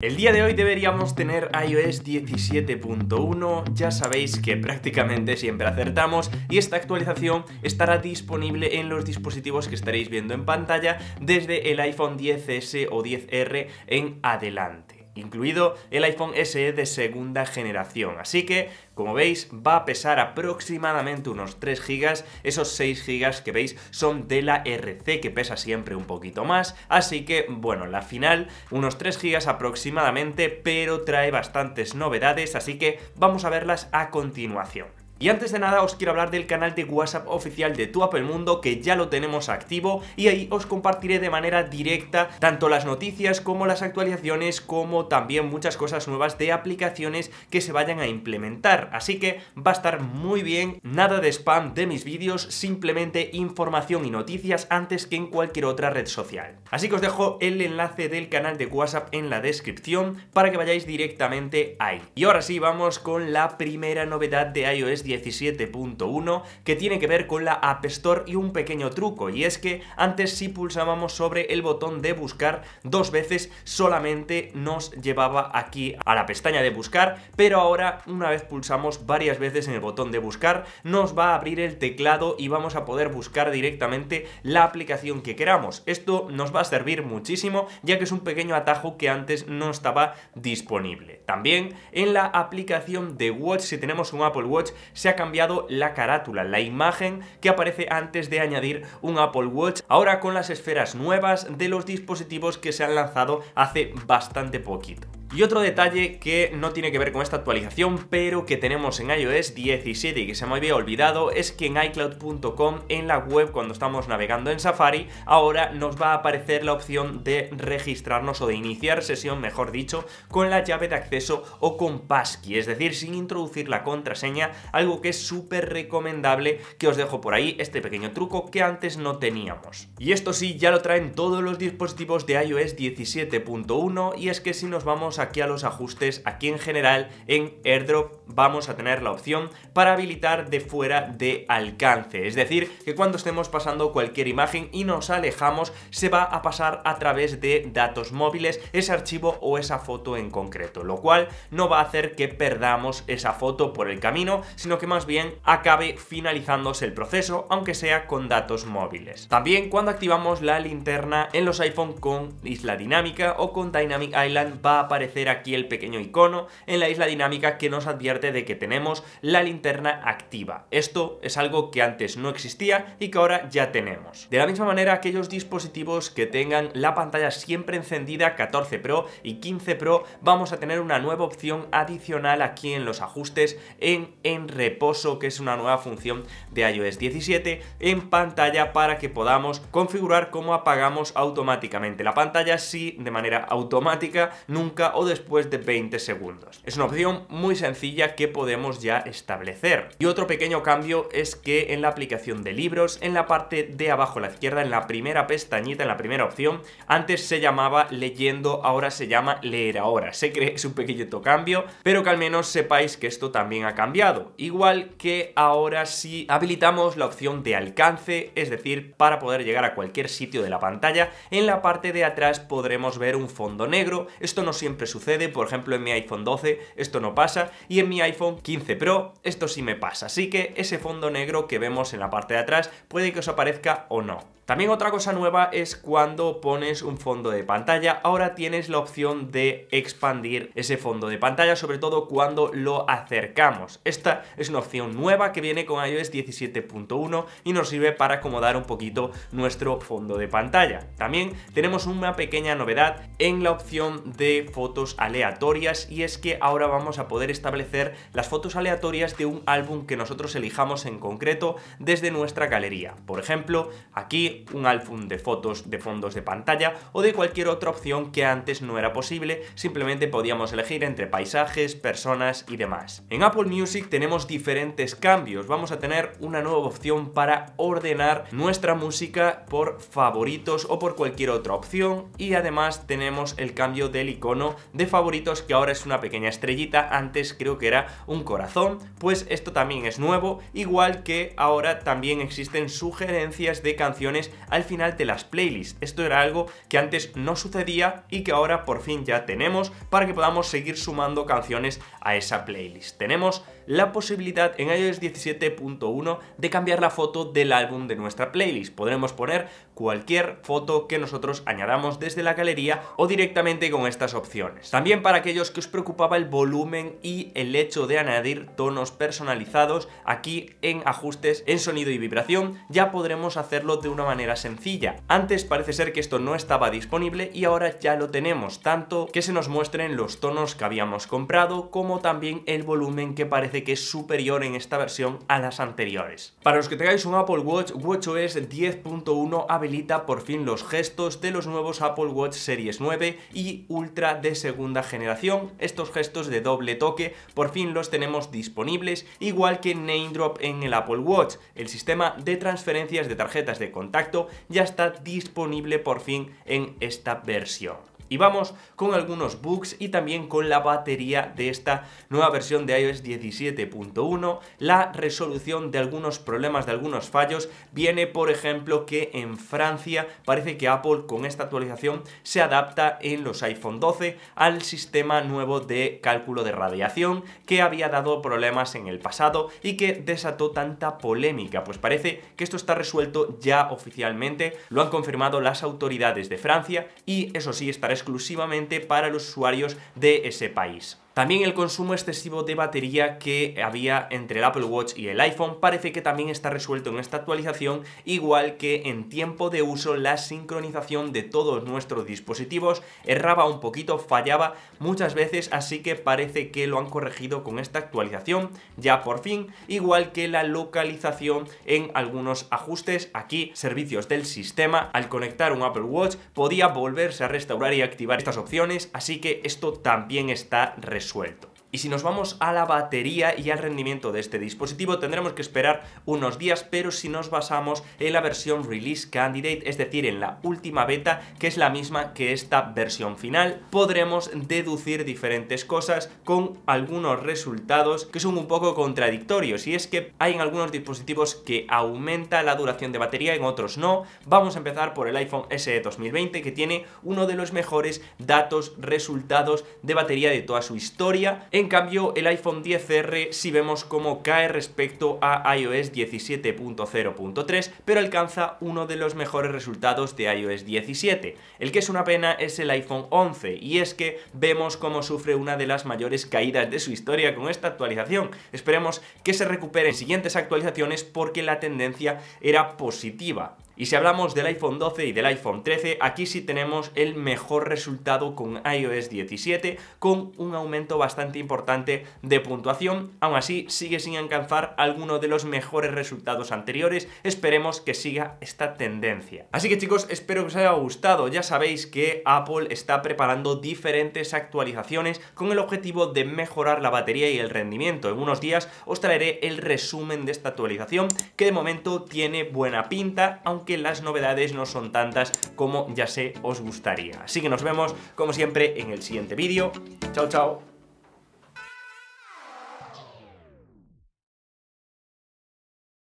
El día de hoy deberíamos tener iOS 17.1, ya sabéis que prácticamente siempre acertamos y esta actualización estará disponible en los dispositivos que estaréis viendo en pantalla desde el iPhone 10S o 10R en adelante incluido el iPhone SE de segunda generación. Así que, como veis, va a pesar aproximadamente unos 3 GB. Esos 6 GB que veis son de la RC, que pesa siempre un poquito más. Así que, bueno, la final, unos 3 GB aproximadamente, pero trae bastantes novedades, así que vamos a verlas a continuación. Y antes de nada os quiero hablar del canal de WhatsApp oficial de Tu Apple Mundo que ya lo tenemos activo y ahí os compartiré de manera directa tanto las noticias como las actualizaciones como también muchas cosas nuevas de aplicaciones que se vayan a implementar. Así que va a estar muy bien, nada de spam de mis vídeos, simplemente información y noticias antes que en cualquier otra red social. Así que os dejo el enlace del canal de WhatsApp en la descripción para que vayáis directamente ahí. Y ahora sí, vamos con la primera novedad de iOS 17.1 que tiene que ver con la App Store y un pequeño truco, y es que antes si pulsábamos sobre el botón de buscar dos veces solamente nos llevaba aquí a la pestaña de buscar, pero ahora una vez pulsamos varias veces en el botón de buscar nos va a abrir el teclado y vamos a poder buscar directamente la aplicación que queramos. Esto nos va a servir muchísimo ya que es un pequeño atajo que antes no estaba disponible. También en la aplicación de Watch, si tenemos un Apple Watch, se ha cambiado la carátula, la imagen que aparece antes de añadir un Apple Watch, ahora con las esferas nuevas de los dispositivos que se han lanzado hace bastante poquito. Y otro detalle que no tiene que ver con esta actualización, pero que tenemos en iOS 17 y que se me había olvidado, es que en iCloud.com, en la web, cuando estamos navegando en Safari, ahora nos va a aparecer la opción de registrarnos o de iniciar sesión, mejor dicho, con la llave de acceso o con passkey, es decir, sin introducir la contraseña, algo que es súper recomendable, que os dejo por ahí este pequeño truco que antes no teníamos. Y esto sí, ya lo traen todos los dispositivos de iOS 17.1 y es que si nos vamos aquí a los ajustes, aquí en general, en airdrop vamos a tener la opción para habilitar de fuera de alcance. Es decir, que cuando estemos pasando cualquier imagen y nos alejamos, se va a pasar a través de datos móviles ese archivo o esa foto en concreto, lo cual no va a hacer que perdamos esa foto por el camino, sino que más bien acabe finalizándose el proceso, aunque sea con datos móviles. También cuando activamos la linterna en los iPhone con Isla Dinámica o con Dynamic Island va a aparecer aquí el pequeño icono en la isla dinámica que nos advierte de que tenemos la linterna activa. Esto es algo que antes no existía y que ahora ya tenemos. De la misma manera, aquellos dispositivos que tengan la pantalla siempre encendida 14 Pro y 15 Pro, vamos a tener una nueva opción adicional aquí en los ajustes en, en reposo, que es una nueva función de iOS 17 en pantalla para que podamos configurar cómo apagamos automáticamente la pantalla si de manera automática nunca después de 20 segundos. Es una opción muy sencilla que podemos ya establecer. Y otro pequeño cambio es que en la aplicación de libros, en la parte de abajo a la izquierda, en la primera pestañita, en la primera opción, antes se llamaba leyendo, ahora se llama leer ahora. Sé que es un pequeñito cambio, pero que al menos sepáis que esto también ha cambiado. Igual que ahora si habilitamos la opción de alcance, es decir, para poder llegar a cualquier sitio de la pantalla, en la parte de atrás podremos ver un fondo negro. Esto no siempre sucede, por ejemplo en mi iPhone 12 esto no pasa y en mi iPhone 15 Pro esto sí me pasa, así que ese fondo negro que vemos en la parte de atrás puede que os aparezca o no. También otra cosa nueva es cuando pones un fondo de pantalla, ahora tienes la opción de expandir ese fondo de pantalla, sobre todo cuando lo acercamos. Esta es una opción nueva que viene con iOS 17.1 y nos sirve para acomodar un poquito nuestro fondo de pantalla. También tenemos una pequeña novedad en la opción de fotos aleatorias y es que ahora vamos a poder establecer las fotos aleatorias de un álbum que nosotros elijamos en concreto desde nuestra galería. Por ejemplo, aquí un álbum de fotos de fondos de pantalla o de cualquier otra opción que antes no era posible, simplemente podíamos elegir entre paisajes, personas y demás. En Apple Music tenemos diferentes cambios, vamos a tener una nueva opción para ordenar nuestra música por favoritos o por cualquier otra opción y además tenemos el cambio del icono de favoritos que ahora es una pequeña estrellita, antes creo que era un corazón, pues esto también es nuevo, igual que ahora también existen sugerencias de canciones al final de las playlists. Esto era algo que antes no sucedía y que ahora por fin ya tenemos para que podamos seguir sumando canciones a esa playlist. Tenemos la posibilidad en iOS 17.1 de cambiar la foto del álbum de nuestra playlist. Podremos poner cualquier foto que nosotros añadamos desde la galería o directamente con estas opciones. También para aquellos que os preocupaba el volumen y el hecho de añadir tonos personalizados, aquí en ajustes en sonido y vibración ya podremos hacerlo de una manera sencilla. Antes parece ser que esto no estaba disponible y ahora ya lo tenemos, tanto que se nos muestren los tonos que habíamos comprado como también el volumen que parece que es superior en esta versión a las anteriores. Para los que tengáis un Apple Watch, WatchOS 10.1 habilita por fin los gestos de los nuevos Apple Watch Series 9 y Ultra de segunda generación. Estos gestos de doble toque por fin los tenemos disponibles, igual que Name en el Apple Watch. El sistema de transferencias de tarjetas de contacto ya está disponible por fin en esta versión. Y vamos con algunos bugs y también con la batería de esta nueva versión de iOS 17.1. La resolución de algunos problemas, de algunos fallos, viene por ejemplo que en Francia parece que Apple con esta actualización se adapta en los iPhone 12 al sistema nuevo de cálculo de radiación que había dado problemas en el pasado y que desató tanta polémica. Pues parece que esto está resuelto ya oficialmente, lo han confirmado las autoridades de Francia y eso sí estará exclusivamente para los usuarios de ese país. También el consumo excesivo de batería que había entre el Apple Watch y el iPhone parece que también está resuelto en esta actualización, igual que en tiempo de uso la sincronización de todos nuestros dispositivos erraba un poquito, fallaba muchas veces, así que parece que lo han corregido con esta actualización ya por fin, igual que la localización en algunos ajustes, aquí servicios del sistema, al conectar un Apple Watch podía volverse a restaurar y activar estas opciones, así que esto también está resuelto suelto. Y si nos vamos a la batería y al rendimiento de este dispositivo tendremos que esperar unos días, pero si nos basamos en la versión Release Candidate, es decir, en la última beta, que es la misma que esta versión final, podremos deducir diferentes cosas con algunos resultados que son un poco contradictorios. Y es que hay en algunos dispositivos que aumenta la duración de batería, en otros no. Vamos a empezar por el iPhone SE 2020, que tiene uno de los mejores datos resultados de batería de toda su historia en cambio, el iPhone 10R sí vemos cómo cae respecto a iOS 17.0.3, pero alcanza uno de los mejores resultados de iOS 17. El que es una pena es el iPhone 11, y es que vemos cómo sufre una de las mayores caídas de su historia con esta actualización. Esperemos que se recupere en siguientes actualizaciones porque la tendencia era positiva. Y si hablamos del iPhone 12 y del iPhone 13, aquí sí tenemos el mejor resultado con iOS 17, con un aumento bastante importante de puntuación. Aún así, sigue sin alcanzar alguno de los mejores resultados anteriores. Esperemos que siga esta tendencia. Así que chicos, espero que os haya gustado. Ya sabéis que Apple está preparando diferentes actualizaciones con el objetivo de mejorar la batería y el rendimiento. En unos días os traeré el resumen de esta actualización, que de momento tiene buena pinta, aunque que las novedades no son tantas como ya sé os gustaría. Así que nos vemos, como siempre, en el siguiente vídeo. Chao, chao.